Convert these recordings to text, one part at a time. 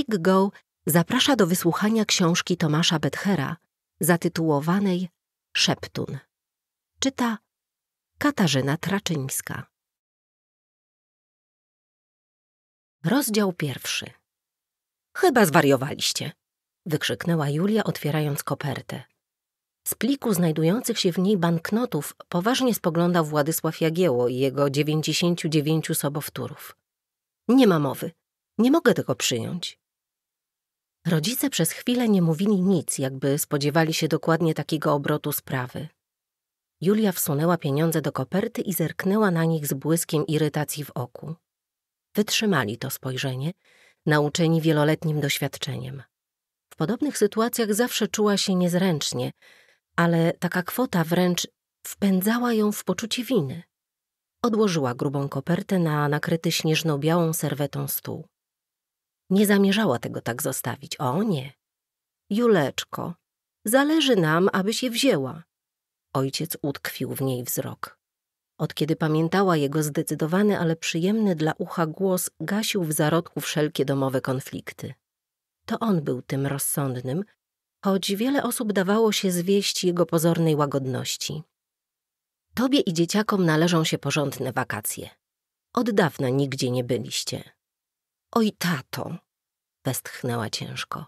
Ekpik Go zaprasza do wysłuchania książki Tomasza Bethera zatytułowanej Szeptun. Czyta Katarzyna Traczyńska. Rozdział pierwszy. Chyba zwariowaliście, wykrzyknęła Julia, otwierając kopertę. Z pliku znajdujących się w niej banknotów poważnie spoglądał Władysław Jagieło i jego dziewięćdziesięciu dziewięciu sobowtórów. Nie ma mowy. Nie mogę tego przyjąć. Rodzice przez chwilę nie mówili nic, jakby spodziewali się dokładnie takiego obrotu sprawy. Julia wsunęła pieniądze do koperty i zerknęła na nich z błyskiem irytacji w oku. Wytrzymali to spojrzenie, nauczeni wieloletnim doświadczeniem. W podobnych sytuacjach zawsze czuła się niezręcznie, ale taka kwota wręcz wpędzała ją w poczucie winy. Odłożyła grubą kopertę na nakryty śnieżno-białą serwetą stół. Nie zamierzała tego tak zostawić. O nie. Juleczko, zależy nam, aby się wzięła. Ojciec utkwił w niej wzrok. Od kiedy pamiętała jego zdecydowany, ale przyjemny dla ucha głos, gasił w zarodku wszelkie domowe konflikty. To on był tym rozsądnym, choć wiele osób dawało się zwieść jego pozornej łagodności. Tobie i dzieciakom należą się porządne wakacje. Od dawna nigdzie nie byliście. Oj, tato! Westchnęła ciężko.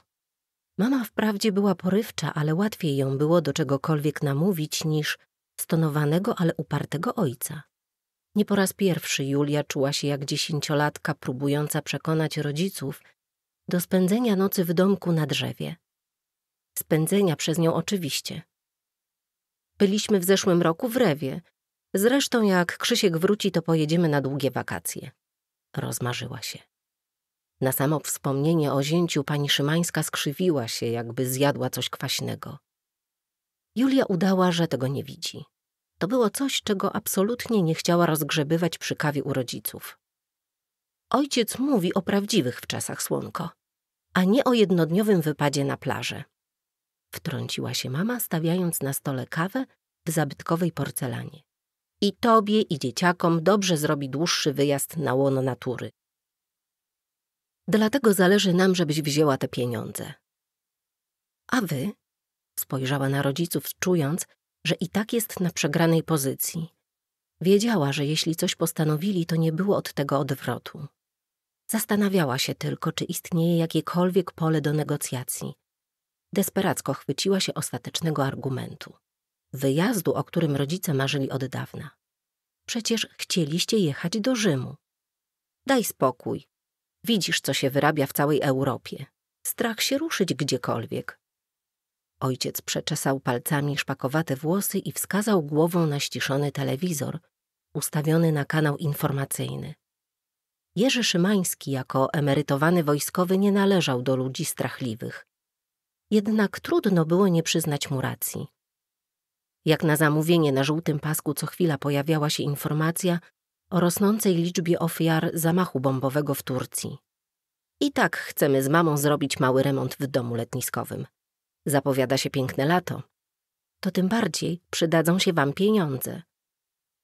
Mama wprawdzie była porywcza, ale łatwiej ją było do czegokolwiek namówić niż stonowanego, ale upartego ojca. Nie po raz pierwszy Julia czuła się jak dziesięciolatka próbująca przekonać rodziców do spędzenia nocy w domku na drzewie. Spędzenia przez nią oczywiście. Byliśmy w zeszłym roku w Rewie. Zresztą jak Krzysiek wróci, to pojedziemy na długie wakacje. Rozmarzyła się. Na samo wspomnienie o zięciu pani Szymańska skrzywiła się, jakby zjadła coś kwaśnego. Julia udała, że tego nie widzi. To było coś, czego absolutnie nie chciała rozgrzebywać przy kawie u rodziców. Ojciec mówi o prawdziwych wczesach słonko, a nie o jednodniowym wypadzie na plażę. Wtrąciła się mama, stawiając na stole kawę w zabytkowej porcelanie. I tobie, i dzieciakom dobrze zrobi dłuższy wyjazd na łono natury, Dlatego zależy nam, żebyś wzięła te pieniądze. A wy? Spojrzała na rodziców, czując, że i tak jest na przegranej pozycji. Wiedziała, że jeśli coś postanowili, to nie było od tego odwrotu. Zastanawiała się tylko, czy istnieje jakiekolwiek pole do negocjacji. Desperacko chwyciła się ostatecznego argumentu. Wyjazdu, o którym rodzice marzyli od dawna. Przecież chcieliście jechać do Rzymu. Daj spokój, Widzisz, co się wyrabia w całej Europie. Strach się ruszyć gdziekolwiek. Ojciec przeczesał palcami szpakowate włosy i wskazał głową na ściszony telewizor, ustawiony na kanał informacyjny. Jerzy Szymański jako emerytowany wojskowy nie należał do ludzi strachliwych. Jednak trudno było nie przyznać mu racji. Jak na zamówienie na żółtym pasku co chwila pojawiała się informacja, o rosnącej liczbie ofiar zamachu bombowego w Turcji. I tak chcemy z mamą zrobić mały remont w domu letniskowym. Zapowiada się piękne lato. To tym bardziej przydadzą się wam pieniądze.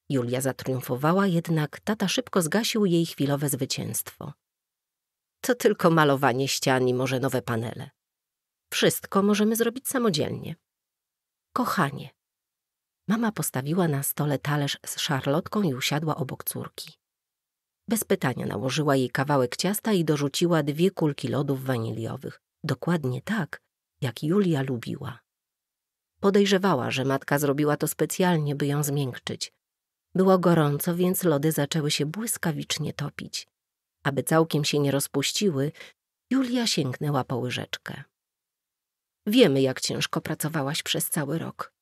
Julia zatriumfowała, jednak tata szybko zgasił jej chwilowe zwycięstwo. To tylko malowanie ścian i może nowe panele. Wszystko możemy zrobić samodzielnie. Kochanie, Mama postawiła na stole talerz z szarlotką i usiadła obok córki. Bez pytania nałożyła jej kawałek ciasta i dorzuciła dwie kulki lodów waniliowych, dokładnie tak, jak Julia lubiła. Podejrzewała, że matka zrobiła to specjalnie, by ją zmiękczyć. Było gorąco, więc lody zaczęły się błyskawicznie topić. Aby całkiem się nie rozpuściły, Julia sięgnęła po łyżeczkę. Wiemy, jak ciężko pracowałaś przez cały rok.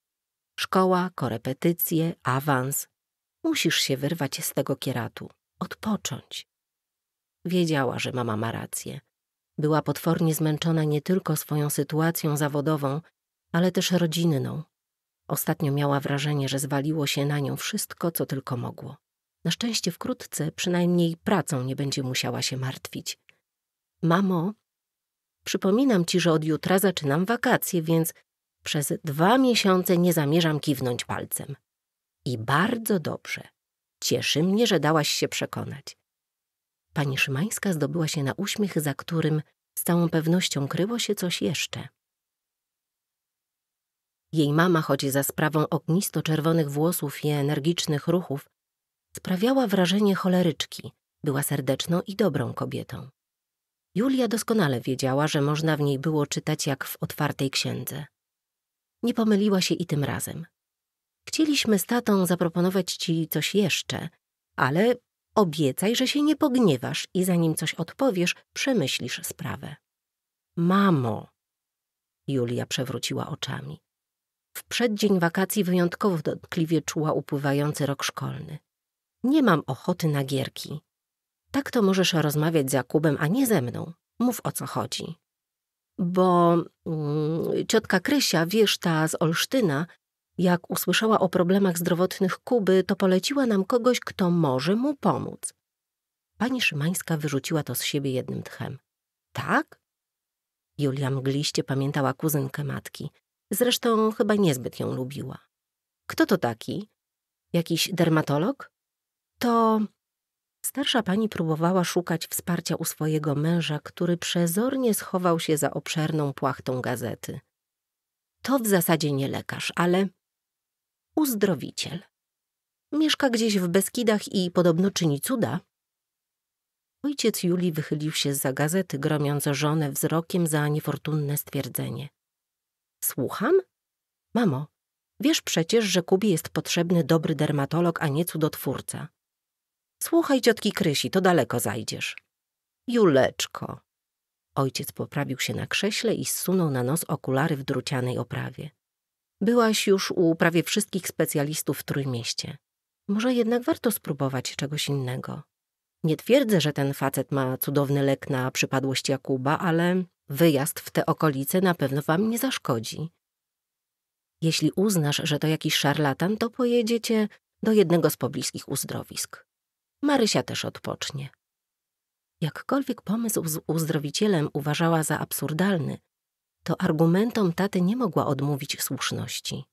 Szkoła, korepetycje, awans. Musisz się wyrwać z tego kieratu, odpocząć. Wiedziała, że mama ma rację. Była potwornie zmęczona nie tylko swoją sytuacją zawodową, ale też rodzinną. Ostatnio miała wrażenie, że zwaliło się na nią wszystko, co tylko mogło. Na szczęście wkrótce przynajmniej pracą nie będzie musiała się martwić. Mamo, przypominam ci, że od jutra zaczynam wakacje, więc przez dwa miesiące nie zamierzam kiwnąć palcem. I bardzo dobrze. Cieszy mnie, że dałaś się przekonać. Pani Szymańska zdobyła się na uśmiech, za którym z całą pewnością kryło się coś jeszcze. Jej mama, choć za sprawą ognisto-czerwonych włosów i energicznych ruchów, sprawiała wrażenie choleryczki, była serdeczną i dobrą kobietą. Julia doskonale wiedziała, że można w niej było czytać jak w otwartej księdze. Nie pomyliła się i tym razem. Chcieliśmy z tatą zaproponować ci coś jeszcze, ale obiecaj, że się nie pogniewasz i zanim coś odpowiesz, przemyślisz sprawę. Mamo! Julia przewróciła oczami. W przeddzień wakacji wyjątkowo dotkliwie czuła upływający rok szkolny. Nie mam ochoty na gierki. Tak to możesz rozmawiać z Jakubem, a nie ze mną. Mów o co chodzi bo mm, ciotka Krysia, wiesz ta z Olsztyna, jak usłyszała o problemach zdrowotnych Kuby, to poleciła nam kogoś, kto może mu pomóc. Pani Szymańska wyrzuciła to z siebie jednym tchem. Tak? Julia mgliście pamiętała kuzynkę matki. Zresztą chyba niezbyt ją lubiła. Kto to taki? Jakiś dermatolog? To Starsza pani próbowała szukać wsparcia u swojego męża, który przezornie schował się za obszerną płachtą gazety. To w zasadzie nie lekarz, ale uzdrowiciel. Mieszka gdzieś w Beskidach i podobno czyni cuda. Ojciec Julii wychylił się za gazety, gromiąc żonę wzrokiem za niefortunne stwierdzenie. Słucham? Mamo, wiesz przecież, że Kubie jest potrzebny dobry dermatolog, a nie cudotwórca. Słuchaj ciotki Krysi, to daleko zajdziesz. Juleczko. Ojciec poprawił się na krześle i zsunął na nos okulary w drucianej oprawie. Byłaś już u prawie wszystkich specjalistów w Trójmieście. Może jednak warto spróbować czegoś innego. Nie twierdzę, że ten facet ma cudowny lek na przypadłość Jakuba, ale wyjazd w te okolice na pewno wam nie zaszkodzi. Jeśli uznasz, że to jakiś szarlatan, to pojedziecie do jednego z pobliskich uzdrowisk. Marysia też odpocznie. Jakkolwiek pomysł z uzdrowicielem uważała za absurdalny, to argumentom taty nie mogła odmówić słuszności.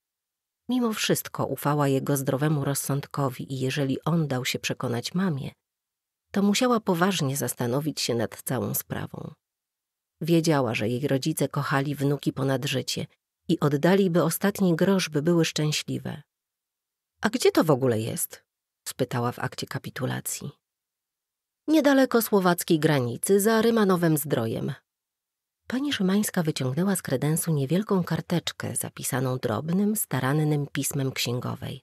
Mimo wszystko ufała jego zdrowemu rozsądkowi i jeżeli on dał się przekonać mamie, to musiała poważnie zastanowić się nad całą sprawą. Wiedziała, że jej rodzice kochali wnuki ponad życie i oddaliby ostatni grosz, by były szczęśliwe. A gdzie to w ogóle jest? spytała w akcie kapitulacji. Niedaleko słowackiej granicy, za Rymanowym Zdrojem. Pani Szymańska wyciągnęła z kredensu niewielką karteczkę zapisaną drobnym, starannym pismem księgowej.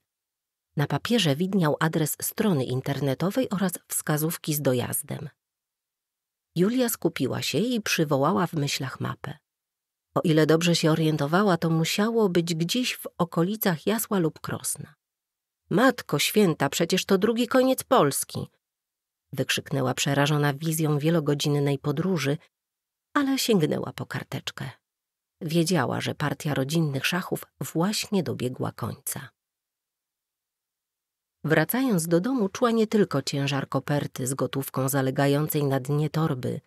Na papierze widniał adres strony internetowej oraz wskazówki z dojazdem. Julia skupiła się i przywołała w myślach mapę. O ile dobrze się orientowała, to musiało być gdzieś w okolicach Jasła lub Krosna. Matko święta, przecież to drugi koniec Polski! Wykrzyknęła przerażona wizją wielogodzinnej podróży, ale sięgnęła po karteczkę. Wiedziała, że partia rodzinnych szachów właśnie dobiegła końca. Wracając do domu, czuła nie tylko ciężar koperty z gotówką zalegającej na dnie torby,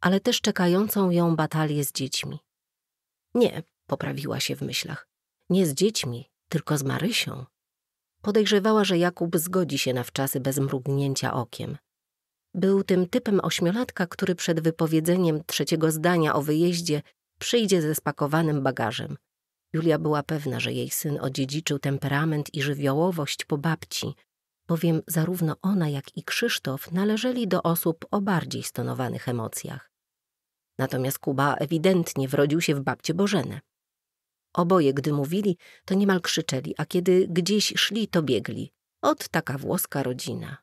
ale też czekającą ją batalię z dziećmi. Nie, poprawiła się w myślach. Nie z dziećmi, tylko z Marysią. Podejrzewała, że Jakub zgodzi się na wczasy bez mrugnięcia okiem. Był tym typem ośmiolatka, który przed wypowiedzeniem trzeciego zdania o wyjeździe przyjdzie ze spakowanym bagażem. Julia była pewna, że jej syn odziedziczył temperament i żywiołowość po babci, bowiem zarówno ona, jak i Krzysztof należeli do osób o bardziej stonowanych emocjach. Natomiast Kuba ewidentnie wrodził się w babcie Bożenę. Oboje, gdy mówili, to niemal krzyczeli, a kiedy gdzieś szli, to biegli. Od taka włoska rodzina.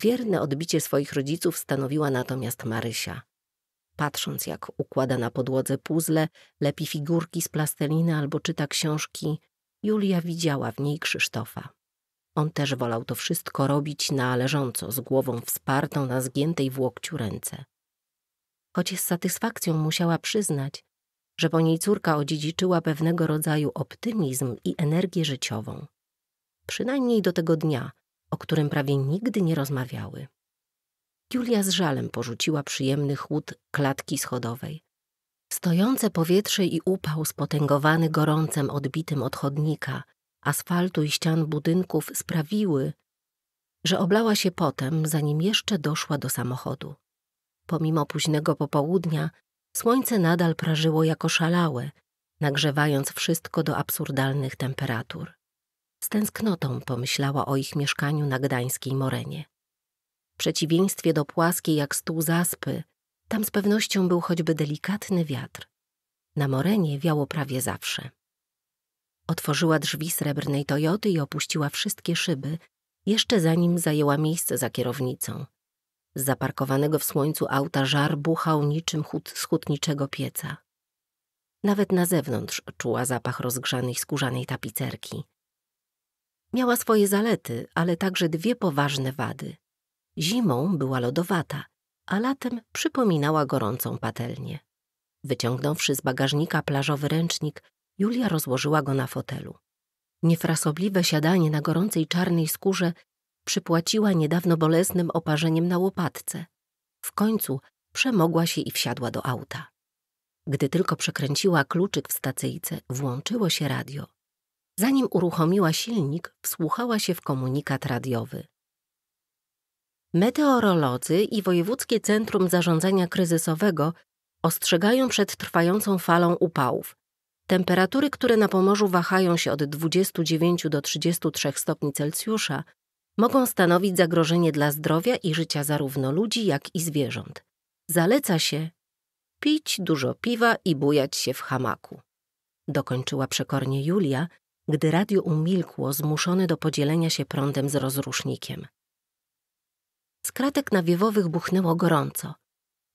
Wierne odbicie swoich rodziców stanowiła natomiast Marysia. Patrząc, jak układa na podłodze puzzle, lepi figurki z plasteliny albo czyta książki, Julia widziała w niej Krzysztofa. On też wolał to wszystko robić na leżąco, z głową wspartą na zgiętej w łokciu ręce. Choć z satysfakcją musiała przyznać, że po niej córka odziedziczyła pewnego rodzaju optymizm i energię życiową. Przynajmniej do tego dnia, o którym prawie nigdy nie rozmawiały. Julia z żalem porzuciła przyjemny chłód klatki schodowej. Stojące powietrze i upał spotęgowany gorącem odbitym od chodnika, asfaltu i ścian budynków sprawiły, że oblała się potem, zanim jeszcze doszła do samochodu. Pomimo późnego popołudnia Słońce nadal prażyło jako szalałe, nagrzewając wszystko do absurdalnych temperatur. Z tęsknotą pomyślała o ich mieszkaniu na gdańskiej Morenie. W przeciwieństwie do płaskiej jak stół zaspy, tam z pewnością był choćby delikatny wiatr. Na Morenie wiało prawie zawsze. Otworzyła drzwi srebrnej Toyoty i opuściła wszystkie szyby, jeszcze zanim zajęła miejsce za kierownicą, z zaparkowanego w słońcu auta żar buchał niczym hut z hutniczego pieca. Nawet na zewnątrz czuła zapach rozgrzanej skórzanej tapicerki. Miała swoje zalety, ale także dwie poważne wady. Zimą była lodowata, a latem przypominała gorącą patelnię. Wyciągnąwszy z bagażnika plażowy ręcznik, Julia rozłożyła go na fotelu. Niefrasobliwe siadanie na gorącej czarnej skórze przypłaciła niedawno bolesnym oparzeniem na łopatce. W końcu przemogła się i wsiadła do auta. Gdy tylko przekręciła kluczyk w stacyjce, włączyło się radio. Zanim uruchomiła silnik, wsłuchała się w komunikat radiowy. Meteorolodzy i Wojewódzkie Centrum Zarządzania Kryzysowego ostrzegają przed trwającą falą upałów. Temperatury, które na Pomorzu wahają się od 29 do 33 stopni Celsjusza, mogą stanowić zagrożenie dla zdrowia i życia zarówno ludzi, jak i zwierząt. Zaleca się pić dużo piwa i bujać się w hamaku. Dokończyła przekornie Julia, gdy radio umilkło, zmuszony do podzielenia się prądem z rozrusznikiem. Z kratek nawiewowych buchnęło gorąco.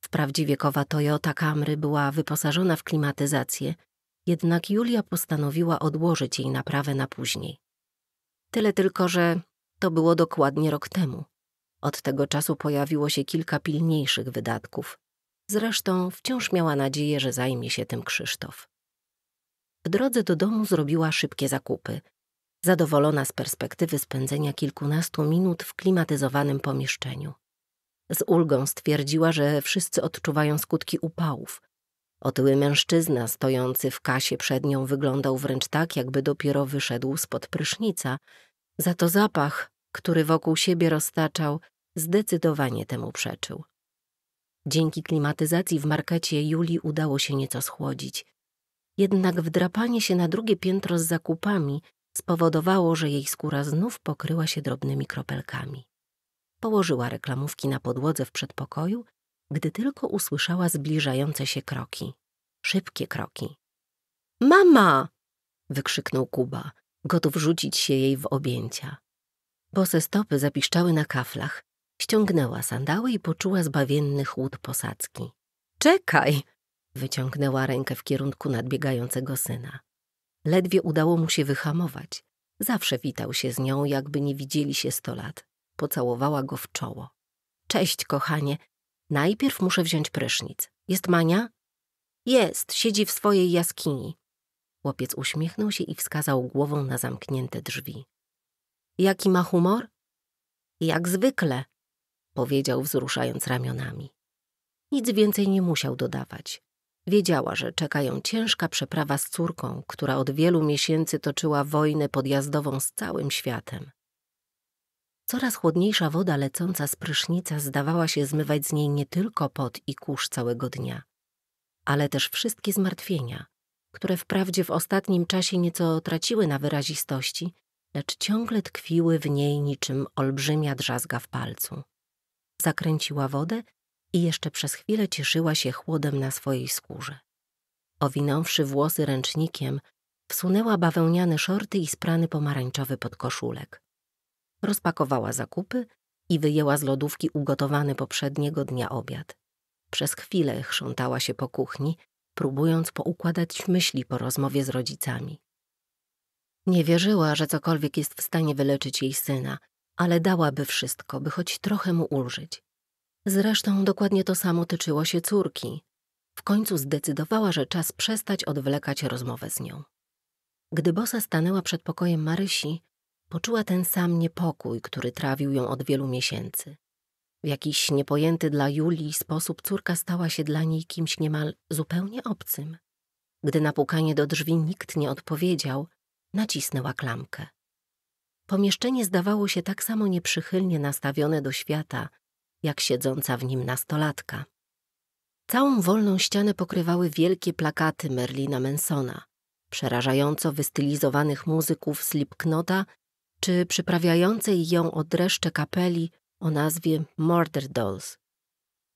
Wprawdzie wiekowa Toyota Camry była wyposażona w klimatyzację, jednak Julia postanowiła odłożyć jej naprawę na później. Tyle tylko, że to było dokładnie rok temu. Od tego czasu pojawiło się kilka pilniejszych wydatków. Zresztą wciąż miała nadzieję, że zajmie się tym Krzysztof. W drodze do domu zrobiła szybkie zakupy. Zadowolona z perspektywy spędzenia kilkunastu minut w klimatyzowanym pomieszczeniu. Z ulgą stwierdziła, że wszyscy odczuwają skutki upałów. Otyły mężczyzna stojący w kasie przed nią wyglądał wręcz tak, jakby dopiero wyszedł spod prysznica. Za to zapach który wokół siebie roztaczał, zdecydowanie temu przeczył. Dzięki klimatyzacji w markecie Julii udało się nieco schłodzić. Jednak wdrapanie się na drugie piętro z zakupami spowodowało, że jej skóra znów pokryła się drobnymi kropelkami. Położyła reklamówki na podłodze w przedpokoju, gdy tylko usłyszała zbliżające się kroki. Szybkie kroki. Mama! wykrzyknął Kuba, gotów rzucić się jej w objęcia. Bose stopy zapiszczały na kaflach. Ściągnęła sandały i poczuła zbawienny chłód posadzki. Czekaj! Wyciągnęła rękę w kierunku nadbiegającego syna. Ledwie udało mu się wyhamować. Zawsze witał się z nią, jakby nie widzieli się sto lat. Pocałowała go w czoło. Cześć, kochanie. Najpierw muszę wziąć prysznic. Jest Mania? Jest, siedzi w swojej jaskini. Chłopiec uśmiechnął się i wskazał głową na zamknięte drzwi. Jaki ma humor? Jak zwykle, powiedział wzruszając ramionami. Nic więcej nie musiał dodawać. Wiedziała, że czeka ją ciężka przeprawa z córką, która od wielu miesięcy toczyła wojnę podjazdową z całym światem. Coraz chłodniejsza woda lecąca z prysznica zdawała się zmywać z niej nie tylko pot i kurz całego dnia, ale też wszystkie zmartwienia, które wprawdzie w ostatnim czasie nieco traciły na wyrazistości, lecz ciągle tkwiły w niej niczym olbrzymia drzazga w palcu. Zakręciła wodę i jeszcze przez chwilę cieszyła się chłodem na swojej skórze. Owinąwszy włosy ręcznikiem, wsunęła bawełniane szorty i sprany pomarańczowy podkoszulek. Rozpakowała zakupy i wyjęła z lodówki ugotowany poprzedniego dnia obiad. Przez chwilę chrzątała się po kuchni, próbując poukładać myśli po rozmowie z rodzicami. Nie wierzyła, że cokolwiek jest w stanie wyleczyć jej syna, ale dałaby wszystko, by choć trochę mu ulżyć. Zresztą dokładnie to samo tyczyło się córki. W końcu zdecydowała, że czas przestać odwlekać rozmowę z nią. Gdy Bosa stanęła przed pokojem Marysi, poczuła ten sam niepokój, który trawił ją od wielu miesięcy. W jakiś niepojęty dla Julii sposób córka stała się dla niej kimś niemal zupełnie obcym. Gdy na pukanie do drzwi nikt nie odpowiedział, Nacisnęła klamkę. Pomieszczenie zdawało się tak samo nieprzychylnie nastawione do świata, jak siedząca w nim nastolatka. Całą wolną ścianę pokrywały wielkie plakaty Merlina Mansona, przerażająco wystylizowanych muzyków Slipknota czy przyprawiającej ją odreszcze kapeli o nazwie Murder Dolls.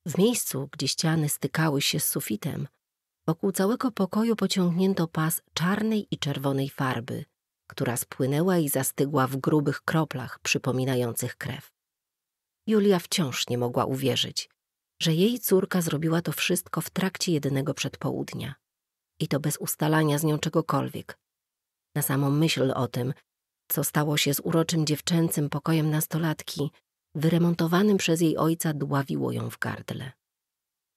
W miejscu, gdzie ściany stykały się z sufitem, Wokół całego pokoju pociągnięto pas czarnej i czerwonej farby, która spłynęła i zastygła w grubych kroplach przypominających krew. Julia wciąż nie mogła uwierzyć, że jej córka zrobiła to wszystko w trakcie jedynego przedpołudnia. I to bez ustalania z nią czegokolwiek. Na samą myśl o tym, co stało się z uroczym dziewczęcym pokojem nastolatki, wyremontowanym przez jej ojca dławiło ją w gardle.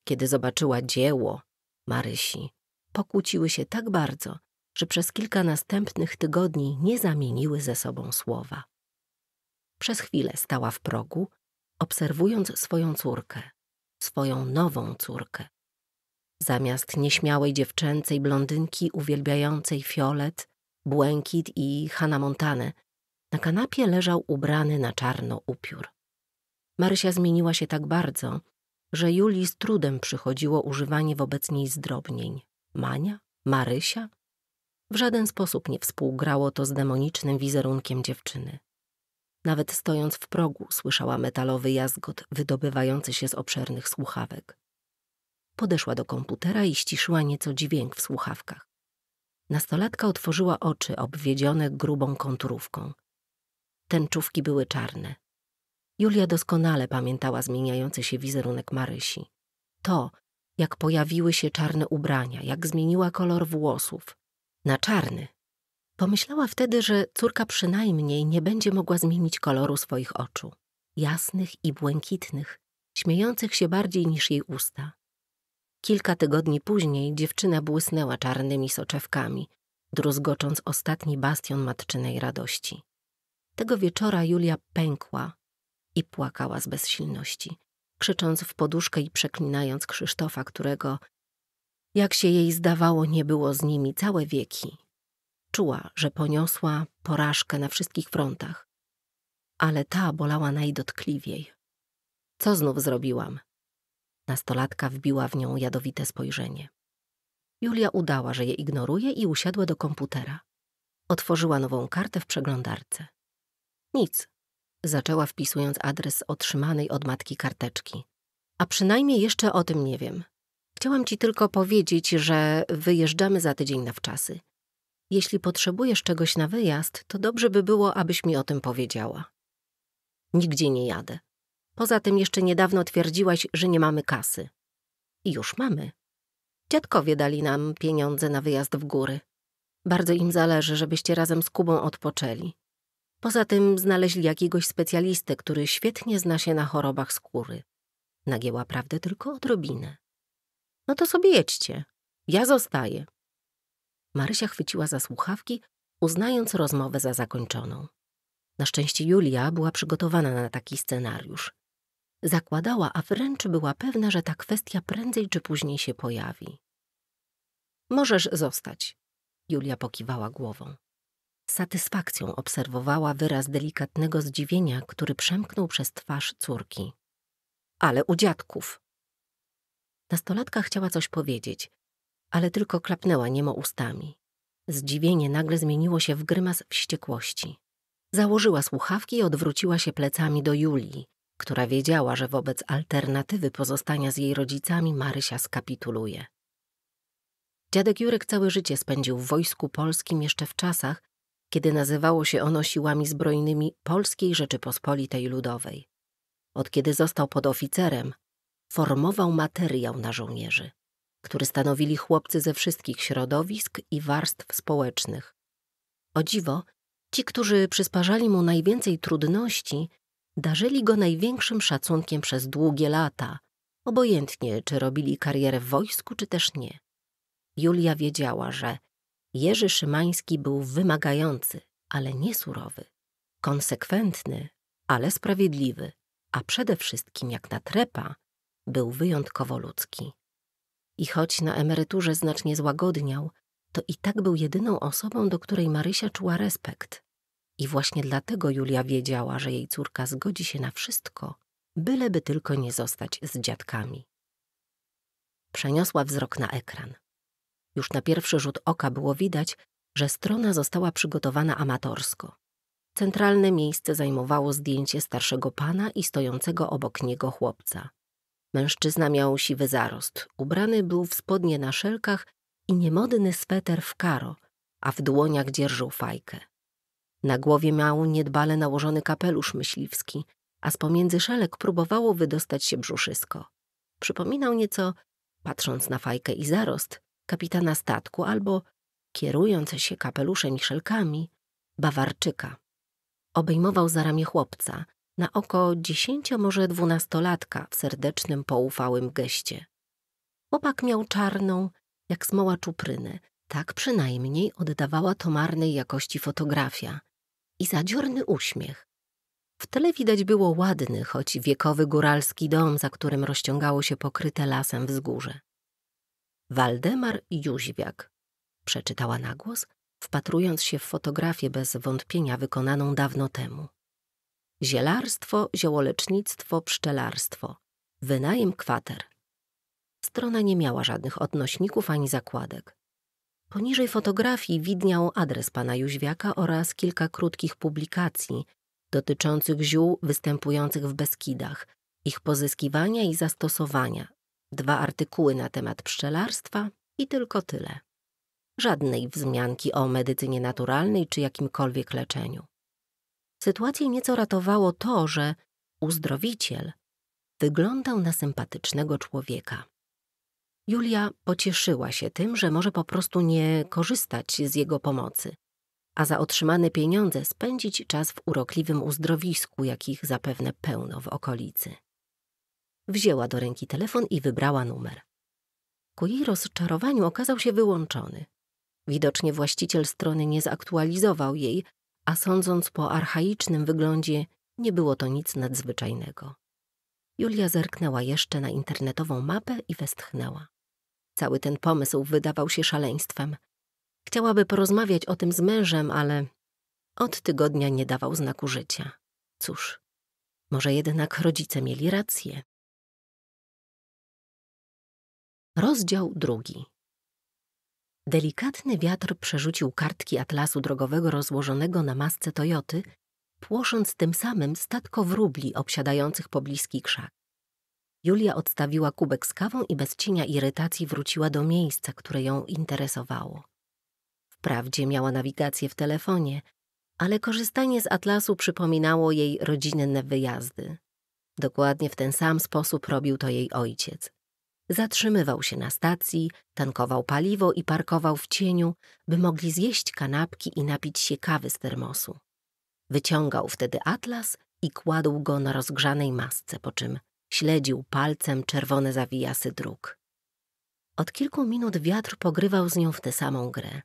Kiedy zobaczyła dzieło, Marysi. Pokłóciły się tak bardzo, że przez kilka następnych tygodni nie zamieniły ze sobą słowa. Przez chwilę stała w progu, obserwując swoją córkę, swoją nową córkę. Zamiast nieśmiałej dziewczęcej blondynki uwielbiającej fiolet, błękit i Hannah Montanę, na kanapie leżał ubrany na czarno upiór. Marysia zmieniła się tak bardzo, że Julii z trudem przychodziło używanie wobec niej zdrobnień. Mania? Marysia? W żaden sposób nie współgrało to z demonicznym wizerunkiem dziewczyny. Nawet stojąc w progu słyszała metalowy jazgot wydobywający się z obszernych słuchawek. Podeszła do komputera i ściszyła nieco dźwięk w słuchawkach. Nastolatka otworzyła oczy obwiedzione grubą konturówką. Tęczówki były czarne, Julia doskonale pamiętała zmieniający się wizerunek Marysi. To, jak pojawiły się czarne ubrania, jak zmieniła kolor włosów. Na czarny. Pomyślała wtedy, że córka przynajmniej nie będzie mogła zmienić koloru swoich oczu. Jasnych i błękitnych, śmiejących się bardziej niż jej usta. Kilka tygodni później dziewczyna błysnęła czarnymi soczewkami, druzgocząc ostatni bastion matczynej radości. Tego wieczora Julia pękła, i płakała z bezsilności, krzycząc w poduszkę i przeklinając Krzysztofa, którego, jak się jej zdawało, nie było z nimi całe wieki. Czuła, że poniosła porażkę na wszystkich frontach, ale ta bolała najdotkliwiej. Co znów zrobiłam? Nastolatka wbiła w nią jadowite spojrzenie. Julia udała, że je ignoruje i usiadła do komputera. Otworzyła nową kartę w przeglądarce. Nic, zaczęła wpisując adres otrzymanej od matki karteczki. A przynajmniej jeszcze o tym nie wiem. Chciałam ci tylko powiedzieć, że wyjeżdżamy za tydzień na wczasy. Jeśli potrzebujesz czegoś na wyjazd, to dobrze by było, abyś mi o tym powiedziała. Nigdzie nie jadę. Poza tym jeszcze niedawno twierdziłaś, że nie mamy kasy. I już mamy. Dziadkowie dali nam pieniądze na wyjazd w góry. Bardzo im zależy, żebyście razem z Kubą odpoczęli. Poza tym znaleźli jakiegoś specjalistę, który świetnie zna się na chorobach skóry. Nagięła prawdę tylko odrobinę. No to sobie jedźcie. Ja zostaję. Marysia chwyciła za słuchawki, uznając rozmowę za zakończoną. Na szczęście Julia była przygotowana na taki scenariusz. Zakładała, a wręcz była pewna, że ta kwestia prędzej czy później się pojawi. Możesz zostać, Julia pokiwała głową satysfakcją obserwowała wyraz delikatnego zdziwienia, który przemknął przez twarz córki. Ale u dziadków! Nastolatka chciała coś powiedzieć, ale tylko klapnęła niemo ustami. Zdziwienie nagle zmieniło się w grymas wściekłości. Założyła słuchawki i odwróciła się plecami do Julii, która wiedziała, że wobec alternatywy pozostania z jej rodzicami Marysia skapituluje. Dziadek Jurek całe życie spędził w Wojsku Polskim jeszcze w czasach, kiedy nazywało się ono siłami zbrojnymi Polskiej Rzeczypospolitej Ludowej. Od kiedy został podoficerem, formował materiał na żołnierzy, który stanowili chłopcy ze wszystkich środowisk i warstw społecznych. O dziwo, ci, którzy przysparzali mu najwięcej trudności, darzyli go największym szacunkiem przez długie lata, obojętnie czy robili karierę w wojsku, czy też nie. Julia wiedziała, że Jerzy Szymański był wymagający, ale nie surowy, konsekwentny, ale sprawiedliwy, a przede wszystkim, jak na trepa, był wyjątkowo ludzki. I choć na emeryturze znacznie złagodniał, to i tak był jedyną osobą, do której Marysia czuła respekt. I właśnie dlatego Julia wiedziała, że jej córka zgodzi się na wszystko, byleby tylko nie zostać z dziadkami. Przeniosła wzrok na ekran. Już na pierwszy rzut oka było widać, że strona została przygotowana amatorsko. Centralne miejsce zajmowało zdjęcie starszego pana i stojącego obok niego chłopca. Mężczyzna miał siwy zarost, ubrany był w spodnie na szelkach i niemodny sweter w karo, a w dłoniach dzierżył fajkę. Na głowie miał niedbale nałożony kapelusz myśliwski, a z pomiędzy szelek próbowało wydostać się brzuszysko. Przypominał nieco, patrząc na fajkę i zarost, kapitana statku albo, kierując się kapeluszem i szelkami, Bawarczyka. Obejmował za ramię chłopca, na oko dziesięcio może dwunastolatka w serdecznym, poufałym geście. Chłopak miał czarną, jak smoła czuprynę, tak przynajmniej oddawała to marnej jakości fotografia. I zadziorny uśmiech. W tyle widać było ładny, choć wiekowy góralski dom, za którym rozciągało się pokryte lasem wzgórze. Waldemar Jóźwiak, przeczytała na głos, wpatrując się w fotografię bez wątpienia wykonaną dawno temu. Zielarstwo, ziołolecznictwo, pszczelarstwo. Wynajem kwater. Strona nie miała żadnych odnośników ani zakładek. Poniżej fotografii widniał adres pana Jóźwiaka oraz kilka krótkich publikacji dotyczących ziół występujących w Beskidach, ich pozyskiwania i zastosowania, dwa artykuły na temat pszczelarstwa i tylko tyle. Żadnej wzmianki o medycynie naturalnej czy jakimkolwiek leczeniu. Sytuację nieco ratowało to, że uzdrowiciel wyglądał na sympatycznego człowieka. Julia pocieszyła się tym, że może po prostu nie korzystać z jego pomocy, a za otrzymane pieniądze spędzić czas w urokliwym uzdrowisku, jakich zapewne pełno w okolicy. Wzięła do ręki telefon i wybrała numer. Ku jej rozczarowaniu okazał się wyłączony. Widocznie właściciel strony nie zaktualizował jej, a sądząc po archaicznym wyglądzie, nie było to nic nadzwyczajnego. Julia zerknęła jeszcze na internetową mapę i westchnęła. Cały ten pomysł wydawał się szaleństwem. Chciałaby porozmawiać o tym z mężem, ale od tygodnia nie dawał znaku życia. Cóż, może jednak rodzice mieli rację. Rozdział drugi. Delikatny wiatr przerzucił kartki atlasu drogowego rozłożonego na masce Toyoty, płosząc tym samym statko wróbli obsiadających pobliski krzak. Julia odstawiła kubek z kawą i bez cienia irytacji wróciła do miejsca, które ją interesowało. Wprawdzie miała nawigację w telefonie, ale korzystanie z atlasu przypominało jej rodzinne wyjazdy. Dokładnie w ten sam sposób robił to jej ojciec. Zatrzymywał się na stacji, tankował paliwo i parkował w cieniu, by mogli zjeść kanapki i napić się kawy z termosu. Wyciągał wtedy atlas i kładł go na rozgrzanej masce, po czym śledził palcem czerwone zawijasy dróg. Od kilku minut wiatr pogrywał z nią w tę samą grę.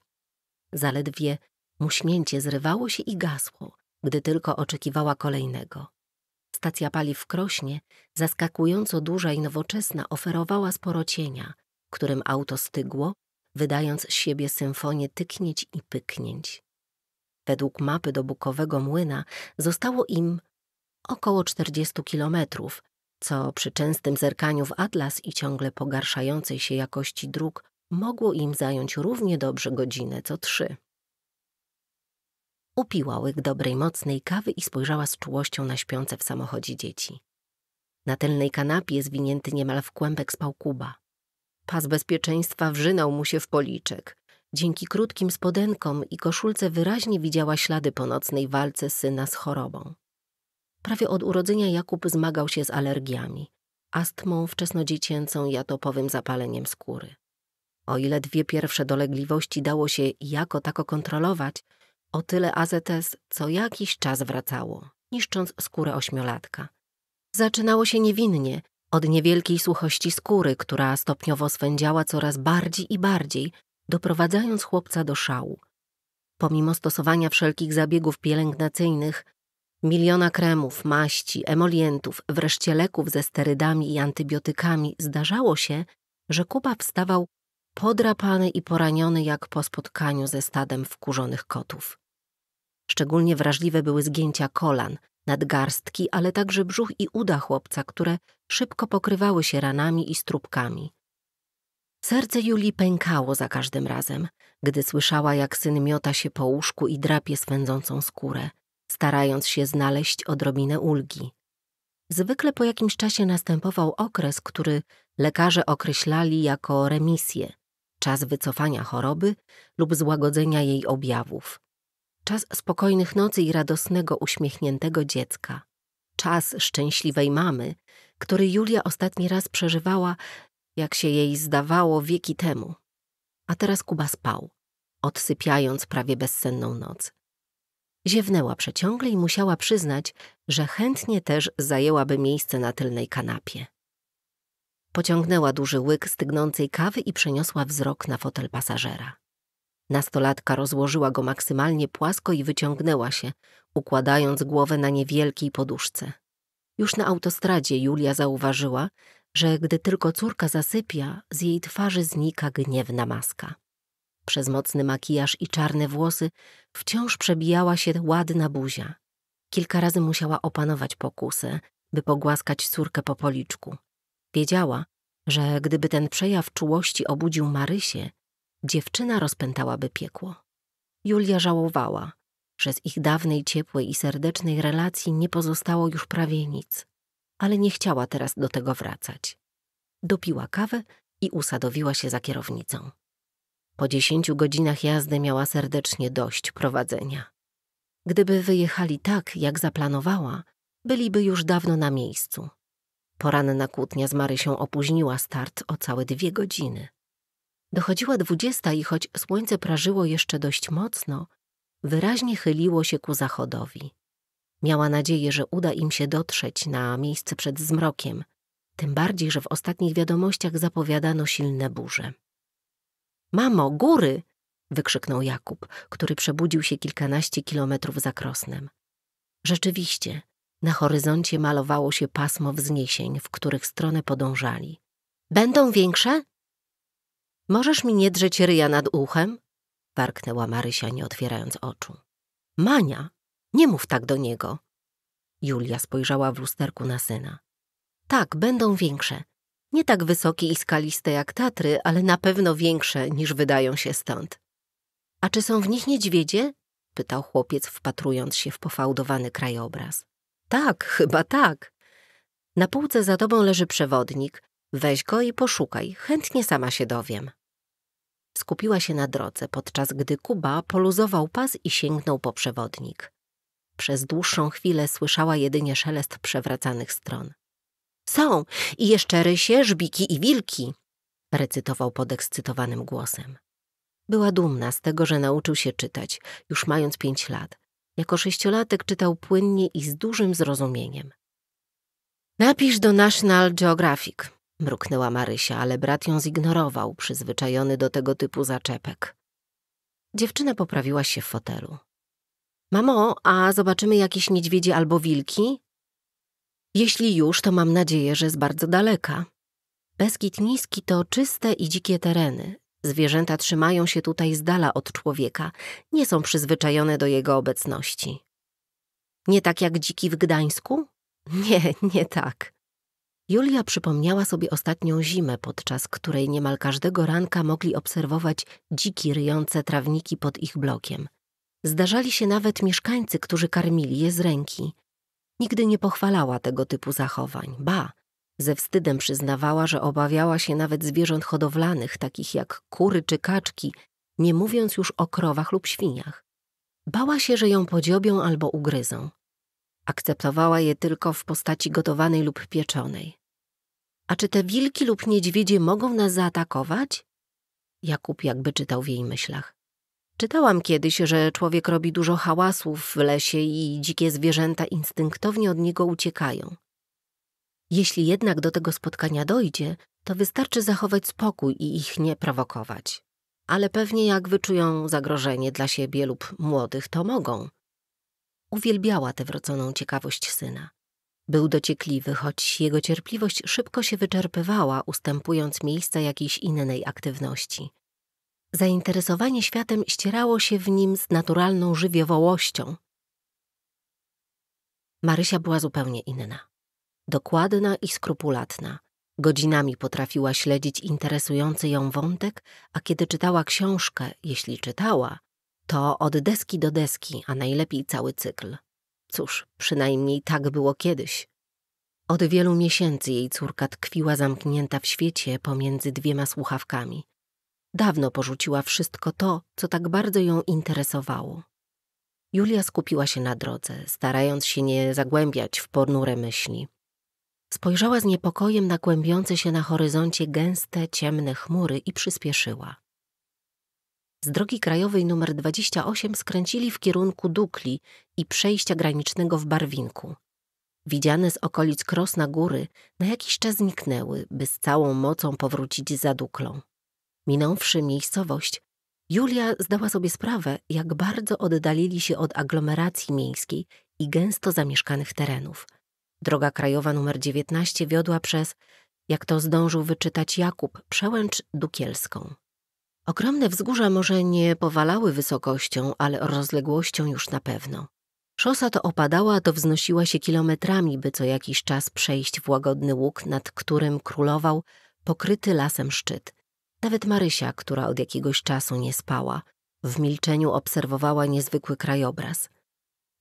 Zaledwie muśnięcie zrywało się i gasło, gdy tylko oczekiwała kolejnego. Stacja paliw w Krośnie, zaskakująco duża i nowoczesna, oferowała sporo cienia, którym auto stygło, wydając z siebie symfonię tyknięć i pyknięć. Według mapy do Bukowego Młyna zostało im około 40 kilometrów, co przy częstym zerkaniu w atlas i ciągle pogarszającej się jakości dróg mogło im zająć równie dobrze godzinę co trzy. Upiła łyk dobrej, mocnej kawy i spojrzała z czułością na śpiące w samochodzie dzieci. Na tylnej kanapie zwinięty niemal w kłębek spał Kuba. Pas bezpieczeństwa wrzynał mu się w policzek. Dzięki krótkim spodenkom i koszulce wyraźnie widziała ślady po nocnej walce syna z chorobą. Prawie od urodzenia Jakub zmagał się z alergiami, astmą wczesnodziecięcą i atopowym zapaleniem skóry. O ile dwie pierwsze dolegliwości dało się jako tako kontrolować, o tyle AZS co jakiś czas wracało, niszcząc skórę ośmiolatka. Zaczynało się niewinnie, od niewielkiej suchości skóry, która stopniowo swędziała coraz bardziej i bardziej, doprowadzając chłopca do szału. Pomimo stosowania wszelkich zabiegów pielęgnacyjnych, miliona kremów, maści, emolientów, wreszcie leków ze sterydami i antybiotykami, zdarzało się, że Kuba wstawał podrapany i poraniony jak po spotkaniu ze stadem wkurzonych kotów. Szczególnie wrażliwe były zgięcia kolan, nadgarstki, ale także brzuch i uda chłopca, które szybko pokrywały się ranami i strupkami. Serce Julii pękało za każdym razem, gdy słyszała, jak syn miota się po łóżku i drapie swędzącą skórę, starając się znaleźć odrobinę ulgi. Zwykle po jakimś czasie następował okres, który lekarze określali jako remisję, czas wycofania choroby lub złagodzenia jej objawów. Czas spokojnych nocy i radosnego, uśmiechniętego dziecka. Czas szczęśliwej mamy, który Julia ostatni raz przeżywała, jak się jej zdawało, wieki temu. A teraz Kuba spał, odsypiając prawie bezsenną noc. Ziewnęła przeciągle i musiała przyznać, że chętnie też zajęłaby miejsce na tylnej kanapie. Pociągnęła duży łyk stygnącej kawy i przeniosła wzrok na fotel pasażera. Nastolatka rozłożyła go maksymalnie płasko i wyciągnęła się, układając głowę na niewielkiej poduszce. Już na autostradzie Julia zauważyła, że gdy tylko córka zasypia, z jej twarzy znika gniewna maska. Przez mocny makijaż i czarne włosy wciąż przebijała się ładna buzia. Kilka razy musiała opanować pokusę, by pogłaskać córkę po policzku. Wiedziała, że gdyby ten przejaw czułości obudził Marysię, dziewczyna rozpętałaby piekło. Julia żałowała, że z ich dawnej ciepłej i serdecznej relacji nie pozostało już prawie nic, ale nie chciała teraz do tego wracać. Dopiła kawę i usadowiła się za kierownicą. Po dziesięciu godzinach jazdy miała serdecznie dość prowadzenia. Gdyby wyjechali tak, jak zaplanowała, byliby już dawno na miejscu. Poranna kłótnia z Marysią opóźniła start o całe dwie godziny. Dochodziła dwudziesta i choć słońce prażyło jeszcze dość mocno, wyraźnie chyliło się ku zachodowi. Miała nadzieję, że uda im się dotrzeć na miejsce przed zmrokiem, tym bardziej, że w ostatnich wiadomościach zapowiadano silne burze. Mamo, góry! wykrzyknął Jakub, który przebudził się kilkanaście kilometrów za krosnem. Rzeczywiście, na horyzoncie malowało się pasmo wzniesień, w których stronę podążali. Będą większe? Możesz mi nie drzeć ryja nad uchem? Warknęła Marysia, nie otwierając oczu. Mania, nie mów tak do niego. Julia spojrzała w lusterku na syna. Tak, będą większe. Nie tak wysokie i skaliste jak Tatry, ale na pewno większe niż wydają się stąd. A czy są w nich niedźwiedzie? Pytał chłopiec, wpatrując się w pofałdowany krajobraz tak, chyba tak. Na półce za tobą leży przewodnik. Weź go i poszukaj, chętnie sama się dowiem. Skupiła się na drodze, podczas gdy Kuba poluzował pas i sięgnął po przewodnik. Przez dłuższą chwilę słyszała jedynie szelest przewracanych stron. Są i jeszcze rysie, żbiki i wilki, recytował podekscytowanym głosem. Była dumna z tego, że nauczył się czytać, już mając pięć lat, jako sześciolatek czytał płynnie i z dużym zrozumieniem. Napisz do National Geographic, mruknęła Marysia, ale brat ją zignorował, przyzwyczajony do tego typu zaczepek. Dziewczyna poprawiła się w fotelu. Mamo, a zobaczymy jakieś niedźwiedzie albo wilki? Jeśli już, to mam nadzieję, że z bardzo daleka. Beskid niski to czyste i dzikie tereny, Zwierzęta trzymają się tutaj z dala od człowieka, nie są przyzwyczajone do jego obecności. Nie tak jak dziki w Gdańsku? Nie, nie tak. Julia przypomniała sobie ostatnią zimę, podczas której niemal każdego ranka mogli obserwować dziki ryjące trawniki pod ich blokiem. Zdarzali się nawet mieszkańcy, którzy karmili je z ręki. Nigdy nie pochwalała tego typu zachowań. Ba, ze wstydem przyznawała, że obawiała się nawet zwierząt hodowlanych, takich jak kury czy kaczki, nie mówiąc już o krowach lub świniach. Bała się, że ją podziobią albo ugryzą. Akceptowała je tylko w postaci gotowanej lub pieczonej. A czy te wilki lub niedźwiedzie mogą nas zaatakować? Jakub jakby czytał w jej myślach. Czytałam kiedyś, że człowiek robi dużo hałasów w lesie i dzikie zwierzęta instynktownie od niego uciekają. Jeśli jednak do tego spotkania dojdzie, to wystarczy zachować spokój i ich nie prowokować. Ale pewnie jak wyczują zagrożenie dla siebie lub młodych, to mogą. Uwielbiała tę wroconą ciekawość syna. Był dociekliwy, choć jego cierpliwość szybko się wyczerpywała, ustępując miejsca jakiejś innej aktywności. Zainteresowanie światem ścierało się w nim z naturalną żywiołowością. Marysia była zupełnie inna dokładna i skrupulatna. Godzinami potrafiła śledzić interesujący ją wątek, a kiedy czytała książkę, jeśli czytała, to od deski do deski, a najlepiej cały cykl. Cóż, przynajmniej tak było kiedyś. Od wielu miesięcy jej córka tkwiła zamknięta w świecie pomiędzy dwiema słuchawkami. Dawno porzuciła wszystko to, co tak bardzo ją interesowało. Julia skupiła się na drodze, starając się nie zagłębiać w ponure myśli. Spojrzała z niepokojem na kłębiące się na horyzoncie gęste, ciemne chmury i przyspieszyła. Z drogi krajowej nr 28 skręcili w kierunku Dukli i przejścia granicznego w Barwinku. Widziane z okolic Krosna Góry na jakiś czas zniknęły, by z całą mocą powrócić za Duklą. Minąwszy miejscowość, Julia zdała sobie sprawę, jak bardzo oddalili się od aglomeracji miejskiej i gęsto zamieszkanych terenów – Droga krajowa nr 19 wiodła przez, jak to zdążył wyczytać Jakub, przełęcz dukielską. Ogromne wzgórza może nie powalały wysokością, ale rozległością już na pewno. Szosa to opadała, to wznosiła się kilometrami, by co jakiś czas przejść w łagodny łuk, nad którym królował pokryty lasem szczyt. Nawet Marysia, która od jakiegoś czasu nie spała, w milczeniu obserwowała niezwykły krajobraz.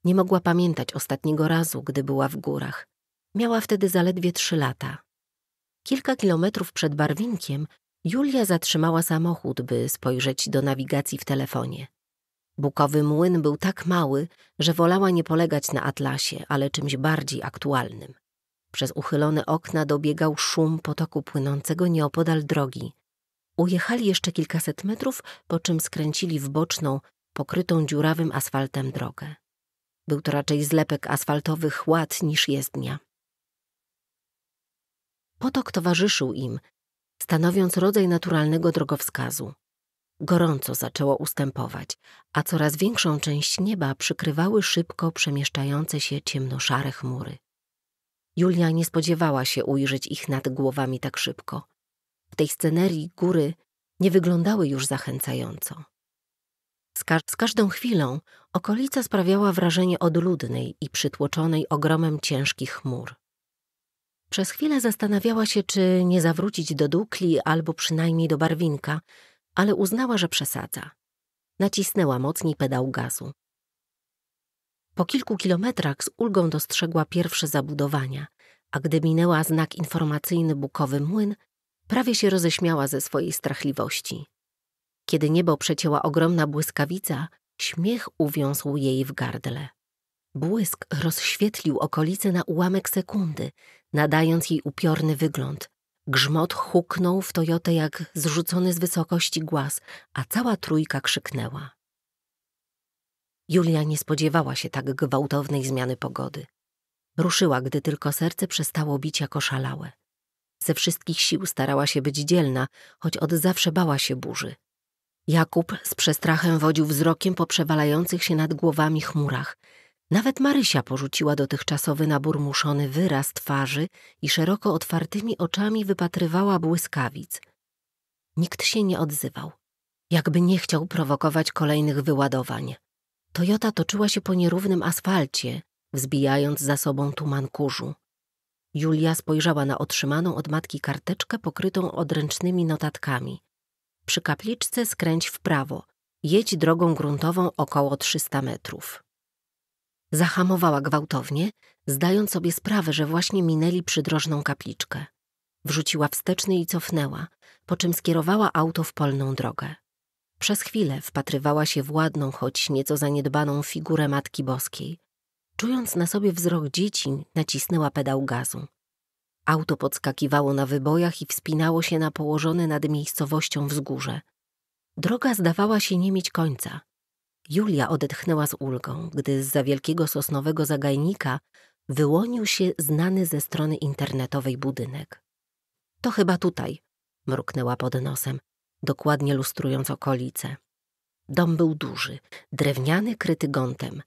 Nie mogła pamiętać ostatniego razu, gdy była w górach. Miała wtedy zaledwie trzy lata. Kilka kilometrów przed Barwinkiem Julia zatrzymała samochód, by spojrzeć do nawigacji w telefonie. Bukowy młyn był tak mały, że wolała nie polegać na atlasie, ale czymś bardziej aktualnym. Przez uchylone okna dobiegał szum potoku płynącego nieopodal drogi. Ujechali jeszcze kilkaset metrów, po czym skręcili w boczną, pokrytą dziurawym asfaltem drogę. Był to raczej zlepek asfaltowych łat niż jezdnia potok towarzyszył im, stanowiąc rodzaj naturalnego drogowskazu. Gorąco zaczęło ustępować, a coraz większą część nieba przykrywały szybko przemieszczające się ciemnoszare chmury. Julia nie spodziewała się ujrzeć ich nad głowami tak szybko. W tej scenerii góry nie wyglądały już zachęcająco. Z, ka z, każdą chwilą okolica sprawiała wrażenie odludnej i przytłoczonej ogromem ciężkich chmur. Przez chwilę zastanawiała się, czy nie zawrócić do dukli albo przynajmniej do barwinka, ale uznała, że przesadza. Nacisnęła mocniej pedał gazu. Po kilku kilometrach z ulgą dostrzegła pierwsze zabudowania, a gdy minęła znak informacyjny Bukowy Młyn, prawie się roześmiała ze swojej strachliwości. Kiedy niebo przecięła ogromna błyskawica, śmiech uwiązł jej w gardle. Błysk rozświetlił okolice na ułamek sekundy, nadając jej upiorny wygląd. Grzmot huknął w Toyotę jak zrzucony z wysokości głaz, a cała trójka krzyknęła. Julia nie spodziewała się tak gwałtownej zmiany pogody. Ruszyła, gdy tylko serce przestało bić jako szalałe. Ze wszystkich sił starała się być dzielna, choć od zawsze bała się burzy. Jakub z przestrachem wodził wzrokiem po przewalających się nad głowami chmurach – nawet Marysia porzuciła dotychczasowy nabór muszony wyraz twarzy i szeroko otwartymi oczami wypatrywała błyskawic. Nikt się nie odzywał, jakby nie chciał prowokować kolejnych wyładowań. Toyota toczyła się po nierównym asfalcie, wzbijając za sobą tuman kurzu. Julia spojrzała na otrzymaną od matki karteczkę pokrytą odręcznymi notatkami. Przy kapliczce skręć w prawo, jedź drogą gruntową około 300 metrów. Zahamowała gwałtownie, zdając sobie sprawę, że właśnie minęli przydrożną kapliczkę. Wrzuciła wsteczny i cofnęła, po czym skierowała auto w polną drogę. Przez chwilę wpatrywała się w ładną, choć nieco zaniedbaną figurę Matki Boskiej. Czując na sobie wzrok dzieci, nacisnęła pedał gazu. Auto podskakiwało na wybojach i wspinało się na położone nad miejscowością wzgórze. Droga zdawała się nie mieć końca. Julia odetchnęła z ulgą, gdy z za wielkiego sosnowego zagajnika wyłonił się znany ze strony internetowej budynek. To chyba tutaj, mruknęła pod nosem, dokładnie lustrując okolice. Dom był duży, drewniany, kryty gątem.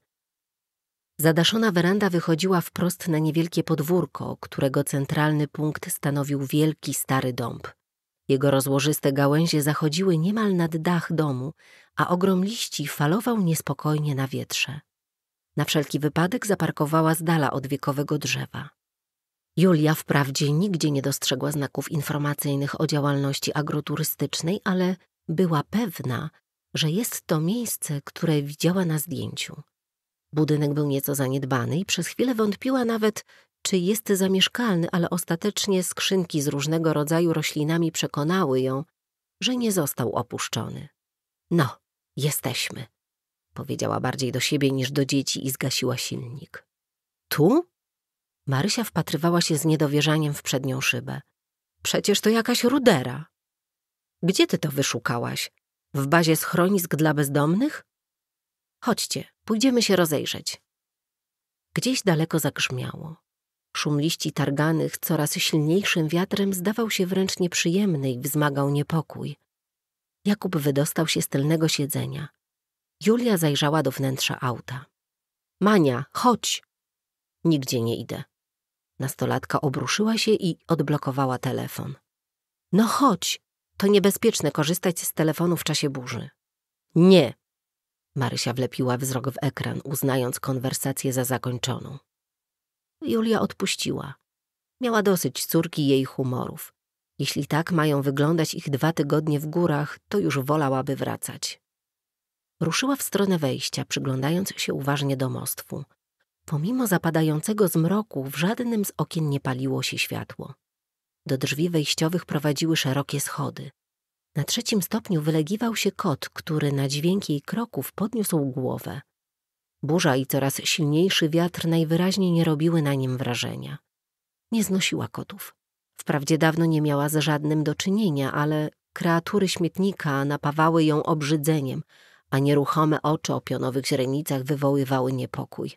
Zadaszona weranda wychodziła wprost na niewielkie podwórko, którego centralny punkt stanowił wielki stary dąb. Jego rozłożyste gałęzie zachodziły niemal nad dach domu, a ogrom liści falował niespokojnie na wietrze. Na wszelki wypadek zaparkowała z dala od wiekowego drzewa. Julia wprawdzie nigdzie nie dostrzegła znaków informacyjnych o działalności agroturystycznej, ale była pewna, że jest to miejsce, które widziała na zdjęciu. Budynek był nieco zaniedbany i przez chwilę wątpiła nawet, czy jest zamieszkalny, ale ostatecznie skrzynki z różnego rodzaju roślinami przekonały ją, że nie został opuszczony. No, Jesteśmy, powiedziała bardziej do siebie niż do dzieci i zgasiła silnik. Tu? Marysia wpatrywała się z niedowierzaniem w przednią szybę. Przecież to jakaś rudera. Gdzie ty to wyszukałaś? W bazie schronisk dla bezdomnych? Chodźcie, pójdziemy się rozejrzeć. Gdzieś daleko zagrzmiało. Szum liści targanych coraz silniejszym wiatrem zdawał się wręcz nieprzyjemny i wzmagał niepokój. Jakub wydostał się z tylnego siedzenia. Julia zajrzała do wnętrza auta. Mania, chodź! Nigdzie nie idę. Nastolatka obruszyła się i odblokowała telefon. No chodź! To niebezpieczne korzystać z telefonu w czasie burzy. Nie! Marysia wlepiła wzrok w ekran, uznając konwersację za zakończoną. Julia odpuściła. Miała dosyć córki jej humorów. Jeśli tak mają wyglądać ich dwa tygodnie w górach, to już wolałaby wracać. Ruszyła w stronę wejścia, przyglądając się uważnie domostwu. Pomimo zapadającego zmroku, w żadnym z okien nie paliło się światło. Do drzwi wejściowych prowadziły szerokie schody. Na trzecim stopniu wylegiwał się kot, który na dźwięki jej kroków podniósł głowę. Burza i coraz silniejszy wiatr najwyraźniej nie robiły na nim wrażenia. Nie znosiła kotów. Wprawdzie dawno nie miała z żadnym do czynienia, ale kreatury śmietnika napawały ją obrzydzeniem, a nieruchome oczy o pionowych źrenicach wywoływały niepokój.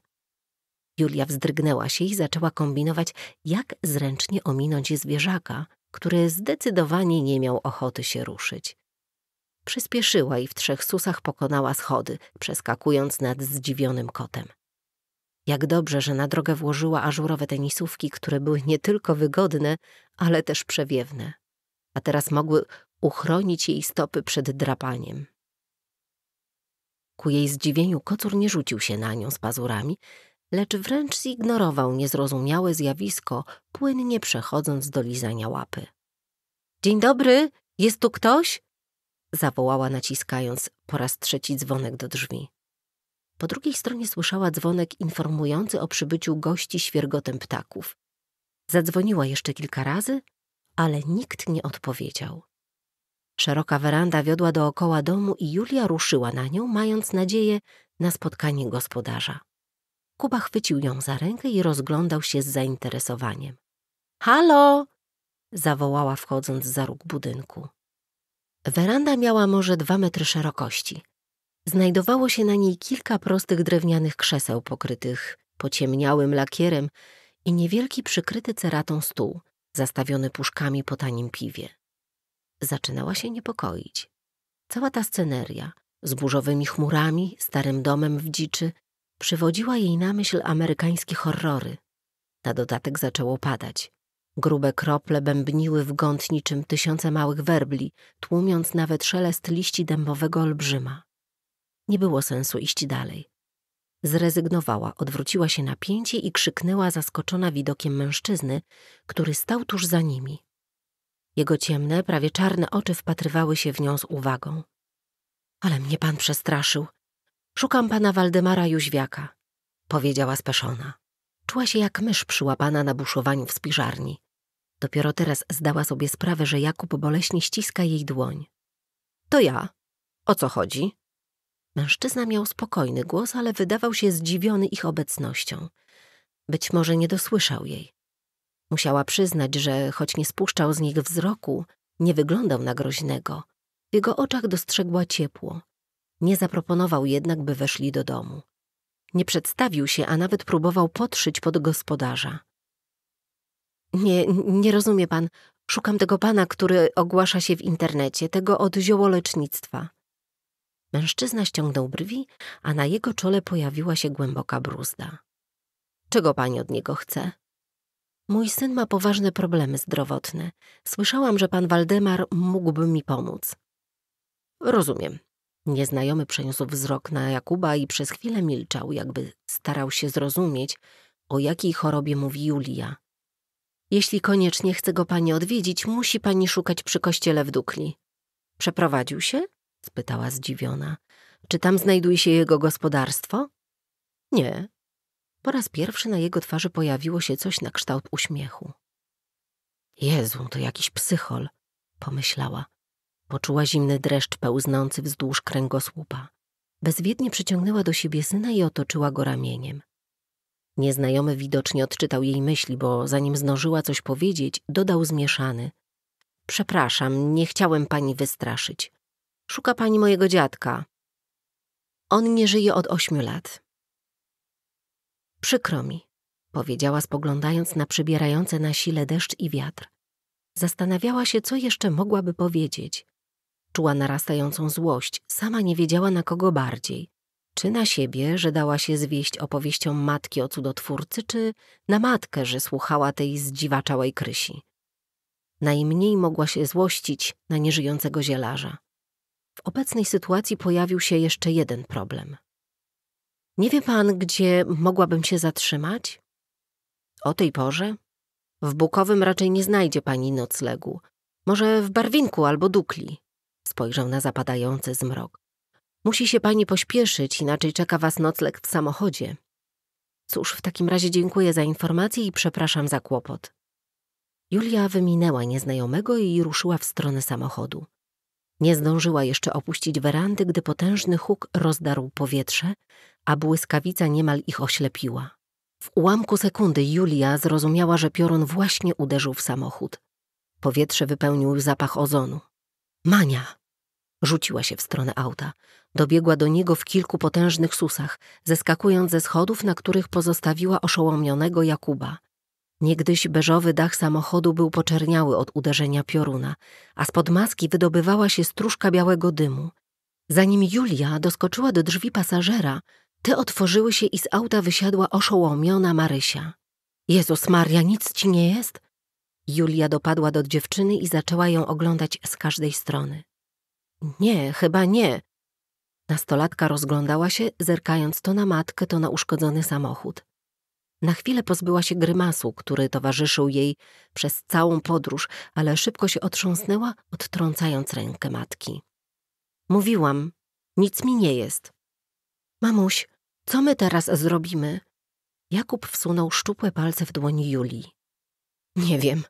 Julia wzdrygnęła się i zaczęła kombinować, jak zręcznie ominąć zwierzaka, który zdecydowanie nie miał ochoty się ruszyć. Przyspieszyła i w trzech susach pokonała schody, przeskakując nad zdziwionym kotem. Jak dobrze, że na drogę włożyła ażurowe tenisówki, które były nie tylko wygodne, ale też przewiewne, a teraz mogły uchronić jej stopy przed drapaniem. Ku jej zdziwieniu kocur nie rzucił się na nią z pazurami, lecz wręcz zignorował niezrozumiałe zjawisko, płynnie przechodząc do lizania łapy. Dzień dobry, jest tu ktoś? zawołała naciskając po raz trzeci dzwonek do drzwi. Po drugiej stronie słyszała dzwonek informujący o przybyciu gości świergotem ptaków. Zadzwoniła jeszcze kilka razy, ale nikt nie odpowiedział. Szeroka weranda wiodła dookoła domu i Julia ruszyła na nią, mając nadzieję na spotkanie gospodarza. Kuba chwycił ją za rękę i rozglądał się z zainteresowaniem. Halo! zawołała wchodząc za róg budynku. Weranda miała może dwa metry szerokości. Znajdowało się na niej kilka prostych drewnianych krzeseł pokrytych pociemniałym lakierem i niewielki przykryty ceratą stół, zastawiony puszkami po tanim piwie. Zaczynała się niepokoić. Cała ta sceneria, z burzowymi chmurami, starym domem w dziczy, przywodziła jej na myśl amerykańskie horrory. Na dodatek zaczęło padać. Grube krople bębniły w gąt niczym tysiące małych werbli, tłumiąc nawet szelest liści dębowego olbrzyma. Nie było sensu iść dalej. Zrezygnowała, odwróciła się na pięcie i krzyknęła zaskoczona widokiem mężczyzny, który stał tuż za nimi. Jego ciemne, prawie czarne oczy wpatrywały się w nią z uwagą. Ale mnie pan przestraszył. Szukam pana Waldemara Juźwiaka, powiedziała speszona. Czuła się jak mysz przyłapana na buszowaniu w spiżarni. Dopiero teraz zdała sobie sprawę, że Jakub boleśnie ściska jej dłoń. To ja. O co chodzi? Mężczyzna miał spokojny głos, ale wydawał się zdziwiony ich obecnością. Być może nie dosłyszał jej. Musiała przyznać, że choć nie spuszczał z nich wzroku, nie wyglądał na groźnego. W jego oczach dostrzegła ciepło. Nie zaproponował jednak, by weszli do domu. Nie przedstawił się, a nawet próbował podszyć pod gospodarza. Nie, nie rozumie pan. Szukam tego pana, który ogłasza się w internecie, tego od ziołolecznictwa. Mężczyzna ściągnął brwi, a na jego czole pojawiła się głęboka bruzda. Czego pani od niego chce? Mój syn ma poważne problemy zdrowotne. Słyszałam, że pan Waldemar mógłby mi pomóc. Rozumiem. Nieznajomy przeniósł wzrok na Jakuba i przez chwilę milczał, jakby starał się zrozumieć, o jakiej chorobie mówi Julia. Jeśli koniecznie chce go pani odwiedzić, musi pani szukać przy kościele w Dukli. Przeprowadził się? spytała zdziwiona. Czy tam znajduje się jego gospodarstwo? Nie. Po raz pierwszy na jego twarzy pojawiło się coś na kształt uśmiechu. Jezu, to jakiś psychol, pomyślała. Poczuła zimny dreszcz pełznący wzdłuż kręgosłupa. Bezwiednie przyciągnęła do siebie syna i otoczyła go ramieniem. Nieznajomy widocznie odczytał jej myśli, bo zanim znożyła coś powiedzieć, dodał zmieszany. Przepraszam, nie chciałem pani wystraszyć. Szuka pani mojego dziadka. On nie żyje od ośmiu lat. Przykro mi, powiedziała spoglądając na przybierające na sile deszcz i wiatr. Zastanawiała się, co jeszcze mogłaby powiedzieć. Czuła narastającą złość, sama nie wiedziała na kogo bardziej. Czy na siebie, że dała się zwieść opowieścią matki o cudotwórcy, czy na matkę, że słuchała tej zdziwaczałej krysi. Najmniej mogła się złościć na nieżyjącego zielarza. W obecnej sytuacji pojawił się jeszcze jeden problem. Nie wie pan, gdzie mogłabym się zatrzymać? O tej porze? W Bukowym raczej nie znajdzie pani noclegu. Może w Barwinku albo Dukli? Spojrzał na zapadający zmrok. Musi się pani pośpieszyć, inaczej czeka was nocleg w samochodzie. Cóż, w takim razie dziękuję za informację i przepraszam za kłopot. Julia wyminęła nieznajomego i ruszyła w stronę samochodu. Nie zdążyła jeszcze opuścić werandy, gdy potężny huk rozdarł powietrze, a błyskawica niemal ich oślepiła. W ułamku sekundy Julia zrozumiała, że piorun właśnie uderzył w samochód. Powietrze wypełnił zapach ozonu. Mania! Rzuciła się w stronę auta. Dobiegła do niego w kilku potężnych susach, zeskakując ze schodów, na których pozostawiła oszołomionego Jakuba. Niegdyś beżowy dach samochodu był poczerniały od uderzenia pioruna, a spod maski wydobywała się stróżka białego dymu. Zanim Julia doskoczyła do drzwi pasażera, te otworzyły się i z auta wysiadła oszołomiona Marysia. Jezus Maria, nic ci nie jest? Julia dopadła do dziewczyny i zaczęła ją oglądać z każdej strony. Nie, chyba nie. Nastolatka rozglądała się, zerkając to na matkę, to na uszkodzony samochód. Na chwilę pozbyła się grymasu, który towarzyszył jej przez całą podróż, ale szybko się otrząsnęła, odtrącając rękę matki. Mówiłam, nic mi nie jest. Mamuś, co my teraz zrobimy? Jakub wsunął szczupłe palce w dłoni Julii. Nie wiem,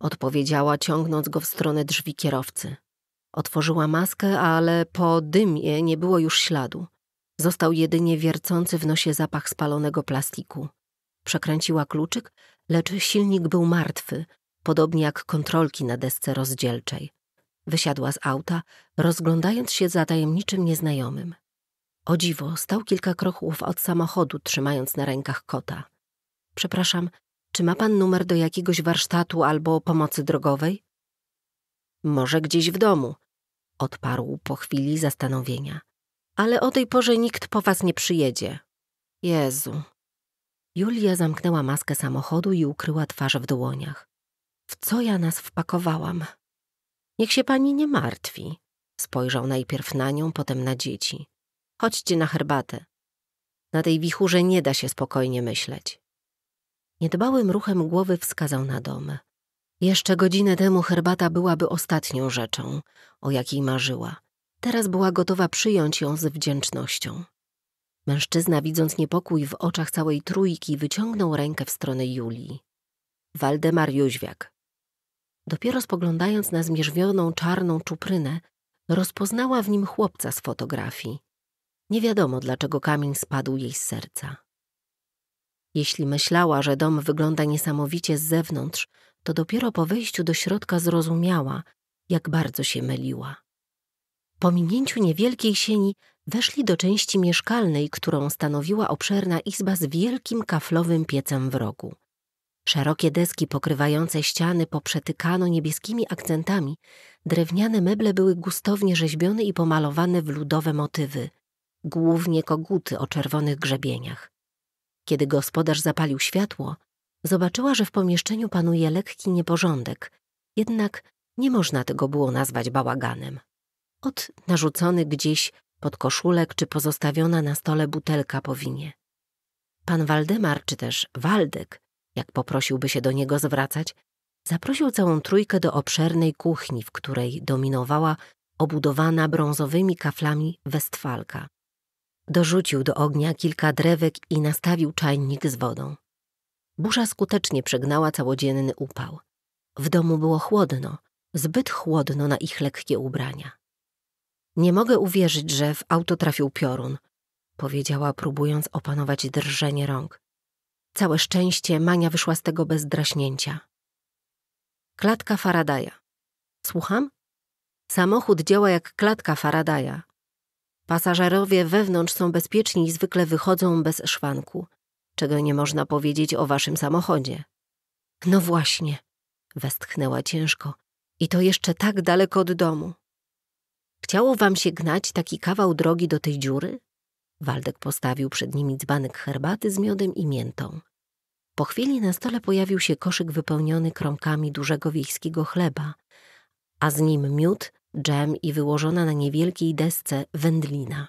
odpowiedziała, ciągnąc go w stronę drzwi kierowcy. Otworzyła maskę, ale po dymie nie było już śladu. Został jedynie wiercący w nosie zapach spalonego plastiku. Przekręciła kluczyk, lecz silnik był martwy, podobnie jak kontrolki na desce rozdzielczej. Wysiadła z auta, rozglądając się za tajemniczym nieznajomym. O dziwo, stał kilka kroków od samochodu, trzymając na rękach kota. Przepraszam, czy ma pan numer do jakiegoś warsztatu albo pomocy drogowej? Może gdzieś w domu, odparł po chwili zastanowienia. Ale o tej porze nikt po was nie przyjedzie. Jezu, Julia zamknęła maskę samochodu i ukryła twarz w dłoniach. W co ja nas wpakowałam? Niech się pani nie martwi. Spojrzał najpierw na nią, potem na dzieci. Chodźcie na herbatę. Na tej wichurze nie da się spokojnie myśleć. Niedbałym ruchem głowy wskazał na dom. Jeszcze godzinę temu herbata byłaby ostatnią rzeczą, o jakiej marzyła. Teraz była gotowa przyjąć ją z wdzięcznością. Mężczyzna, widząc niepokój w oczach całej trójki, wyciągnął rękę w stronę Julii. Waldemar Jóźwiak. Dopiero spoglądając na zmierzwioną czarną czuprynę, rozpoznała w nim chłopca z fotografii. Nie wiadomo, dlaczego kamień spadł jej z serca. Jeśli myślała, że dom wygląda niesamowicie z zewnątrz, to dopiero po wejściu do środka zrozumiała, jak bardzo się myliła. Po minięciu niewielkiej sieni Weszli do części mieszkalnej, którą stanowiła obszerna izba z wielkim kaflowym piecem w rogu. Szerokie deski pokrywające ściany poprzetykano niebieskimi akcentami, drewniane meble były gustownie rzeźbione i pomalowane w ludowe motywy, głównie koguty o czerwonych grzebieniach. Kiedy gospodarz zapalił światło, zobaczyła, że w pomieszczeniu panuje lekki nieporządek, jednak nie można tego było nazwać bałaganem. Od narzucony gdzieś pod koszulek czy pozostawiona na stole butelka po winie. Pan Waldemar, czy też Waldek, jak poprosiłby się do niego zwracać, zaprosił całą trójkę do obszernej kuchni, w której dominowała obudowana brązowymi kaflami westfalka. Dorzucił do ognia kilka drewek i nastawił czajnik z wodą. Burza skutecznie przegnała całodzienny upał. W domu było chłodno, zbyt chłodno na ich lekkie ubrania. Nie mogę uwierzyć, że w auto trafił piorun, powiedziała, próbując opanować drżenie rąk. Całe szczęście Mania wyszła z tego bez draśnięcia. Klatka Faradaya. Słucham? Samochód działa jak klatka Faradaya. Pasażerowie wewnątrz są bezpieczni i zwykle wychodzą bez szwanku, czego nie można powiedzieć o waszym samochodzie. No właśnie, westchnęła ciężko. I to jeszcze tak daleko od domu. Chciało wam się gnać taki kawał drogi do tej dziury? Waldek postawił przed nimi dzbanek herbaty z miodem i miętą. Po chwili na stole pojawił się koszyk wypełniony kromkami dużego wiejskiego chleba, a z nim miód, dżem i wyłożona na niewielkiej desce wędlina.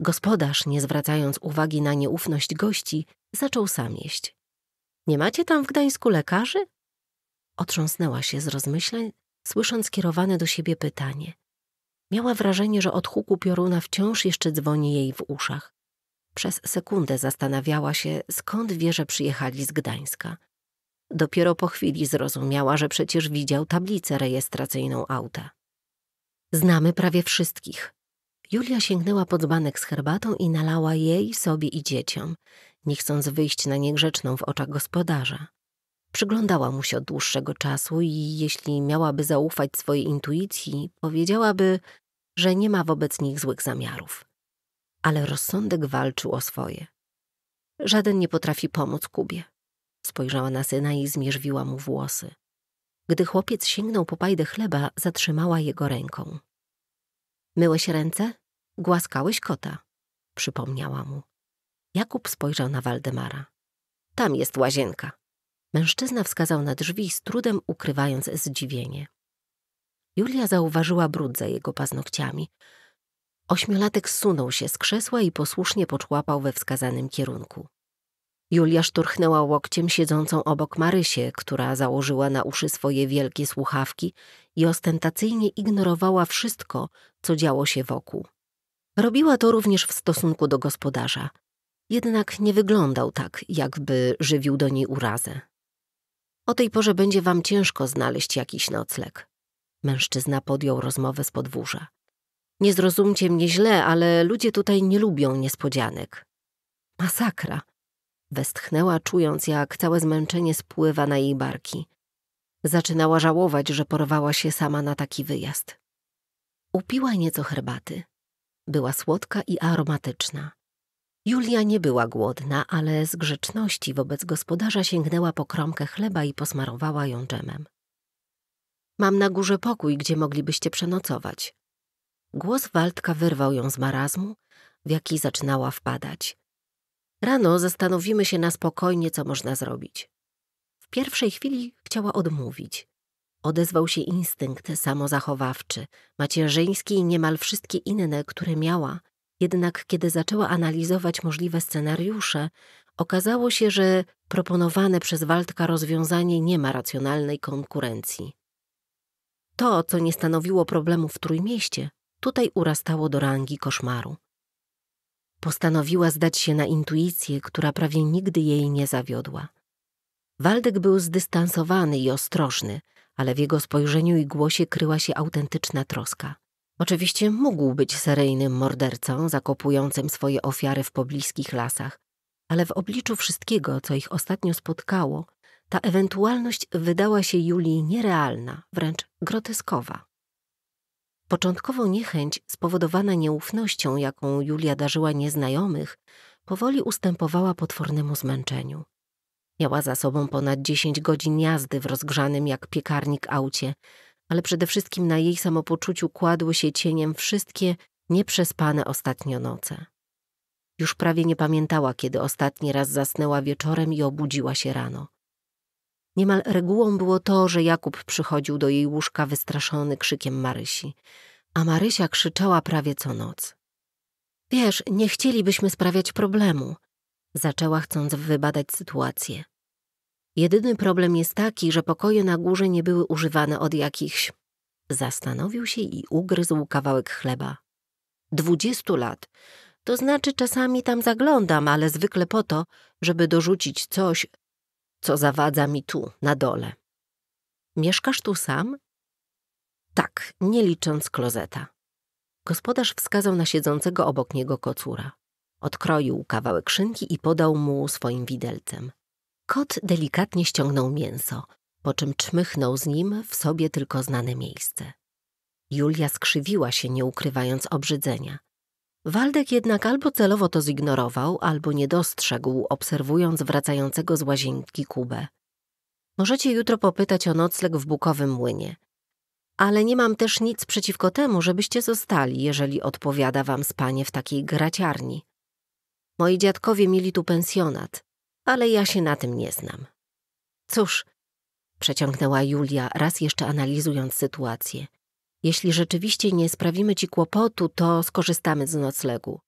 Gospodarz, nie zwracając uwagi na nieufność gości, zaczął sam jeść. Nie macie tam w Gdańsku lekarzy? Otrząsnęła się z rozmyśleń, słysząc kierowane do siebie pytanie. Miała wrażenie, że od huku pioruna wciąż jeszcze dzwoni jej w uszach. Przez sekundę zastanawiała się, skąd wie, że przyjechali z Gdańska. Dopiero po chwili zrozumiała, że przecież widział tablicę rejestracyjną auta. Znamy prawie wszystkich. Julia sięgnęła pod dzbanek z herbatą i nalała jej, sobie i dzieciom, nie chcąc wyjść na niegrzeczną w oczach gospodarza. Przyglądała mu się od dłuższego czasu i jeśli miałaby zaufać swojej intuicji, powiedziałaby, że nie ma wobec nich złych zamiarów. Ale rozsądek walczył o swoje. Żaden nie potrafi pomóc Kubie. Spojrzała na syna i zmierzwiła mu włosy. Gdy chłopiec sięgnął po pajdę chleba, zatrzymała jego ręką. Myłeś ręce? Głaskałeś kota, przypomniała mu. Jakub spojrzał na Waldemara. Tam jest łazienka. Mężczyzna wskazał na drzwi, z trudem ukrywając zdziwienie. Julia zauważyła brud za jego paznokciami. Ośmiolatek zsunął się z krzesła i posłusznie poczłapał we wskazanym kierunku. Julia szturchnęła łokciem siedzącą obok Marysię, która założyła na uszy swoje wielkie słuchawki i ostentacyjnie ignorowała wszystko, co działo się wokół. Robiła to również w stosunku do gospodarza. Jednak nie wyglądał tak, jakby żywił do niej urazę. O tej porze będzie wam ciężko znaleźć jakiś nocleg. Mężczyzna podjął rozmowę z podwórza. Nie zrozumcie mnie źle, ale ludzie tutaj nie lubią niespodzianek. Masakra. Westchnęła, czując, jak całe zmęczenie spływa na jej barki. Zaczynała żałować, że porwała się sama na taki wyjazd. Upiła nieco herbaty. Była słodka i aromatyczna. Julia nie była głodna, ale z grzeczności wobec gospodarza sięgnęła po kromkę chleba i posmarowała ją dżemem. Mam na górze pokój, gdzie moglibyście przenocować. Głos Waldka wyrwał ją z marazmu, w jaki zaczynała wpadać. Rano zastanowimy się na spokojnie, co można zrobić. W pierwszej chwili chciała odmówić. Odezwał się instynkt samozachowawczy, macierzyński i niemal wszystkie inne, które miała – jednak kiedy zaczęła analizować możliwe scenariusze, okazało się, że proponowane przez Waldka rozwiązanie nie ma racjonalnej konkurencji. To, co nie stanowiło problemu w Trójmieście, tutaj urastało do rangi koszmaru. Postanowiła zdać się na intuicję, która prawie nigdy jej nie zawiodła. Waldek był zdystansowany i ostrożny, ale w jego spojrzeniu i głosie kryła się autentyczna troska – Oczywiście mógł być seryjnym mordercą zakopującym swoje ofiary w pobliskich lasach, ale w obliczu wszystkiego, co ich ostatnio spotkało, ta ewentualność wydała się Julii nierealna, wręcz groteskowa. Początkowo niechęć spowodowana nieufnością, jaką Julia darzyła nieznajomych, powoli ustępowała potwornemu zmęczeniu. Miała za sobą ponad dziesięć godzin jazdy w rozgrzanym jak piekarnik aucie, ale przede wszystkim na jej samopoczuciu kładły się cieniem wszystkie nieprzespane ostatnio noce. Już prawie nie pamiętała, kiedy ostatni raz zasnęła wieczorem i obudziła się rano. Niemal regułą było to, że Jakub przychodził do jej łóżka wystraszony krzykiem Marysi, a Marysia krzyczała prawie co noc. Wiesz, nie chcielibyśmy sprawiać problemu, zaczęła chcąc wybadać sytuację. Jedyny problem jest taki, że pokoje na górze nie były używane od jakichś. Zastanowił się i ugryzł kawałek chleba. Dwudziestu lat. To znaczy czasami tam zaglądam, ale zwykle po to, żeby dorzucić coś, co zawadza mi tu, na dole. Mieszkasz tu sam? Tak, nie licząc klozeta. Gospodarz wskazał na siedzącego obok niego kocura. Odkroił kawałek szynki i podał mu swoim widelcem. Kot delikatnie ściągnął mięso, po czym czmychnął z nim w sobie tylko znane miejsce. Julia skrzywiła się, nie ukrywając obrzydzenia. Waldek jednak albo celowo to zignorował, albo nie dostrzegł, obserwując wracającego z łazienki Kubę. Możecie jutro popytać o nocleg w Bukowym Młynie. Ale nie mam też nic przeciwko temu, żebyście zostali, jeżeli odpowiada wam spanie w takiej graciarni. Moi dziadkowie mieli tu pensjonat ale ja się na tym nie znam. Cóż, przeciągnęła Julia, raz jeszcze analizując sytuację. Jeśli rzeczywiście nie sprawimy ci kłopotu, to skorzystamy z noclegu.